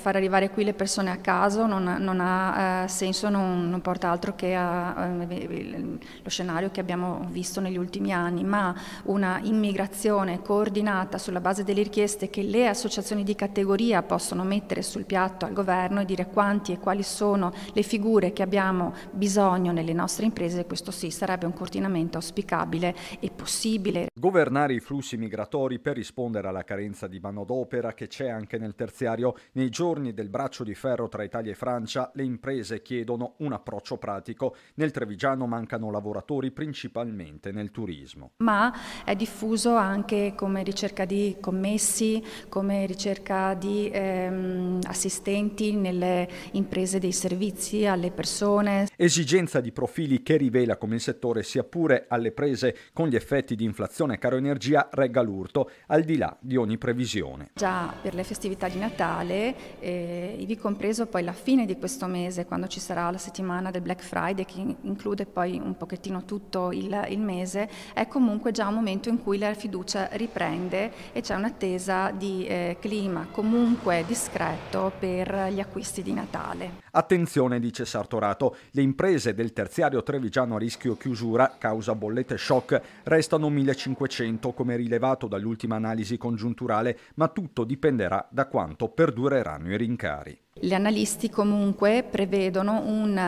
Far arrivare qui le persone a caso non, non ha eh, senso, non, non, porta altro che a, eh, lo scenario che abbiamo visto negli ultimi anni, ma una immigrazione coordinata sulla base delle richieste che le associazioni di categoria possono mettere sul piatto al governo e dire quanti e quali sono le figure che abbiamo bisogno nelle nostre imprese, questo sì sarebbe un coordinamento auspicabile e possibile. Governare i flussi migratori per rispondere alla carenza di manodopera che c'è anche nel terziario nei giorni giorni del braccio di ferro tra Italia e Francia, le imprese chiedono un approccio pratico. Nel Trevigiano mancano lavoratori principalmente nel turismo. Ma è diffuso anche come ricerca di commessi, come ricerca di ehm, assistenti nelle imprese dei servizi alle persone. Esigenza di profili che rivela come il settore sia pure alle prese con gli effetti di inflazione e caro energia regga l'urto, al di là di ogni previsione. Già per le festività di Natale eh, ivi compreso poi la fine di questo mese, quando ci sarà la settimana del Black Friday, che include poi un pochettino tutto il, il mese, è comunque già un momento in cui la fiducia riprende e c'è un'attesa di eh, clima comunque discreto per gli acquisti di Natale. Attenzione, dice Sartorato, le imprese del terziario trevigiano a rischio chiusura causa bollette shock restano 1500 come rilevato dall'ultima analisi congiunturale, ma tutto dipenderà da quanto perdureranno i rincari. Gli analisti comunque prevedono un, eh,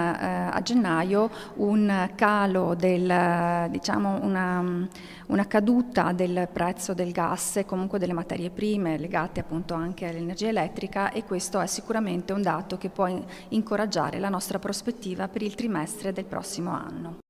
a gennaio un calo, del, diciamo una, una, caduta del prezzo del gas e comunque delle materie prime legate appunto anche all'energia elettrica e questo è sicuramente un dato che può incoraggiare la nostra prospettiva per il trimestre del prossimo anno.